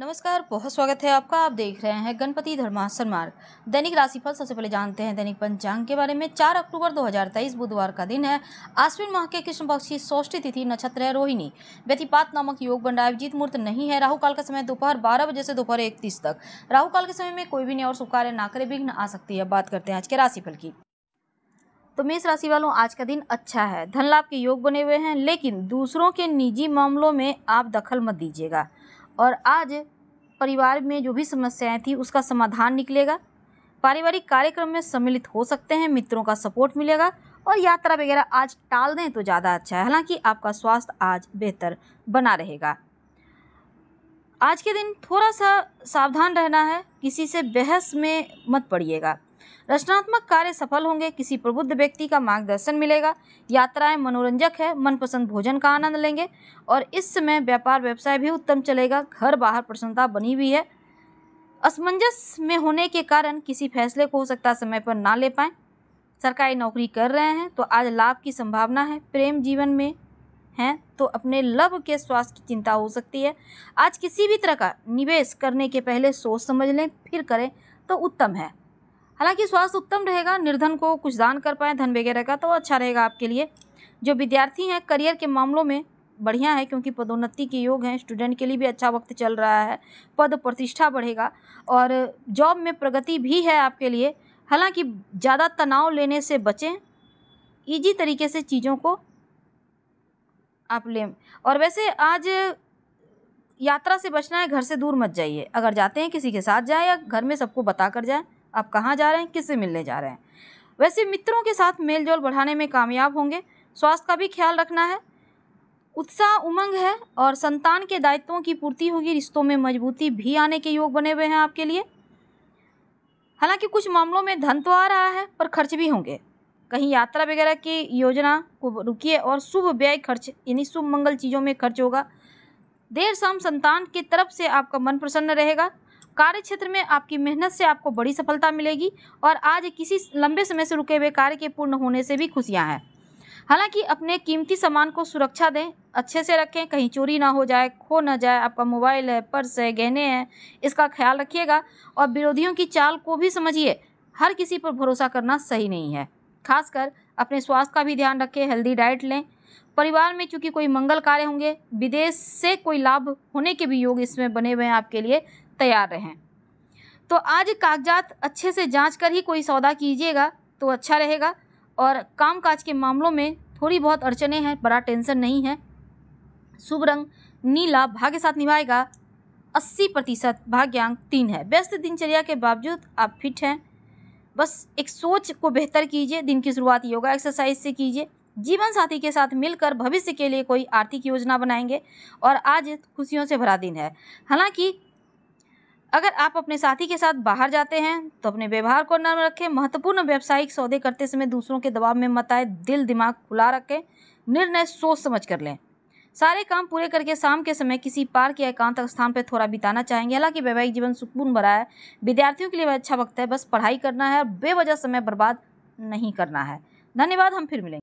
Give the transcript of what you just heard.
नमस्कार बहुत स्वागत है आपका आप देख रहे हैं गणपति धर्मासन मार्ग दैनिक राशिफल सबसे पहले जानते हैं दैनिक पंचांग के बारे में चार अक्टूबर 2023 बुधवार का दिन है आश्विन माह के कृष्ण पक्ष की सौष्ठी तिथि नक्षत्र है रोहिणी व्यतिपात नामक योग बन रहा है अभिजीत मुहूर्त नहीं है राहुकाल का समय दोपहर बारह बजे से दोपहर एक तक राहुकाल के समय में कोई भी नहीं और शुभ कार्य ना करे विघ्न आ सकती है बात करते हैं आज के राशिफल की तो मेष राशि वालों आज का दिन अच्छा है धन लाभ के योग बने हुए हैं लेकिन दूसरों के निजी मामलों में आप दखल मत दीजिएगा और आज परिवार में जो भी समस्याएं थी उसका समाधान निकलेगा पारिवारिक कार्यक्रम में सम्मिलित हो सकते हैं मित्रों का सपोर्ट मिलेगा और यात्रा वगैरह आज टाल दें तो ज़्यादा अच्छा है हालांकि आपका स्वास्थ्य आज बेहतर बना रहेगा आज के दिन थोड़ा सा सावधान रहना है किसी से बहस में मत पड़िएगा रचनात्मक कार्य सफल होंगे किसी प्रबुद्ध व्यक्ति का मार्गदर्शन मिलेगा यात्राएं मनोरंजक है मनपसंद भोजन का आनंद लेंगे और इस समय व्यापार व्यवसाय भी उत्तम चलेगा घर बाहर प्रसन्नता बनी हुई है असमंजस में होने के कारण किसी फैसले को हो सकता समय पर ना ले पाए सरकारी नौकरी कर रहे हैं तो आज लाभ की संभावना है प्रेम जीवन में हैं तो अपने लव के स्वास्थ्य की चिंता हो सकती है आज किसी भी तरह का निवेश करने के पहले सोच समझ लें फिर करें तो उत्तम है हालांकि स्वास्थ्य उत्तम रहेगा निर्धन को कुछ दान कर पाए धन वगैरह का तो अच्छा रहेगा आपके लिए जो विद्यार्थी हैं करियर के मामलों में बढ़िया है क्योंकि पदोन्नति के योग हैं स्टूडेंट के लिए भी अच्छा वक्त चल रहा है पद प्रतिष्ठा बढ़ेगा और जॉब में प्रगति भी है आपके लिए हालांकि ज़्यादा तनाव लेने से बचें ईजी तरीके से चीज़ों को आप लें और वैसे आज यात्रा से बचना है घर से दूर मत जाइए अगर जाते हैं किसी के साथ जाए या घर में सबको बता कर जाए आप कहाँ जा रहे हैं किससे मिलने जा रहे हैं वैसे मित्रों के साथ मेल जोल बढ़ाने में कामयाब होंगे स्वास्थ्य का भी ख्याल रखना है उत्साह उमंग है और संतान के दायित्वों की पूर्ति होगी रिश्तों में मजबूती भी आने के योग बने हुए हैं आपके लिए हालांकि कुछ मामलों में धन तो आ रहा है पर खर्च भी होंगे कहीं यात्रा वगैरह की योजना को रुकिए और शुभ व्यय खर्च यानी शुभ मंगल चीज़ों में खर्च होगा देर शाम संतान की तरफ से आपका मन प्रसन्न रहेगा कार्य क्षेत्र में आपकी मेहनत से आपको बड़ी सफलता मिलेगी और आज किसी लंबे समय से रुके हुए कार्य के पूर्ण होने से भी खुशियाँ हैं हालांकि अपने कीमती सामान को सुरक्षा दें अच्छे से रखें कहीं चोरी ना हो जाए खो ना जाए आपका मोबाइल है पर्स है गहने हैं इसका ख्याल रखिएगा और विरोधियों की चाल को भी समझिए हर किसी पर भरोसा करना सही नहीं है खासकर अपने स्वास्थ्य का भी ध्यान रखें हेल्दी डाइट लें परिवार में चूंकि कोई मंगल कार्य होंगे विदेश से कोई लाभ होने के भी योग इसमें बने हुए हैं आपके लिए तैयार रहें तो आज कागजात अच्छे से जांच कर ही कोई सौदा कीजिएगा तो अच्छा रहेगा और काम काज के मामलों में थोड़ी बहुत अड़चने हैं बड़ा टेंशन नहीं है शुभ रंग नीला भाग्य साथ निभाएगा अस्सी प्रतिशत भाग्यांक तीन है व्यस्त दिनचर्या के बावजूद आप फिट हैं बस एक सोच को बेहतर कीजिए दिन की शुरुआत योगा एक्सरसाइज से कीजिए जीवन साथी के साथ मिलकर भविष्य के लिए कोई आर्थिक योजना बनाएंगे और आज खुशियों से भरा दिन है हालांकि अगर आप अपने साथी के साथ बाहर जाते हैं तो अपने व्यवहार को नर्म रखें महत्वपूर्ण व्यावसायिक सौदे करते समय दूसरों के दबाव में मत आए दिल दिमाग खुला रखें निर्णय सोच समझ कर लें सारे काम पूरे करके शाम के समय किसी पार्क या एकांत स्थान पर थोड़ा बिताना चाहेंगे हालांकि वैवाहिक जीवन सुकून भरा है विद्यार्थियों के लिए अच्छा वक्त है बस पढ़ाई करना है और बेवजह समय बर्बाद नहीं करना है धन्यवाद हम फिर मिलेंगे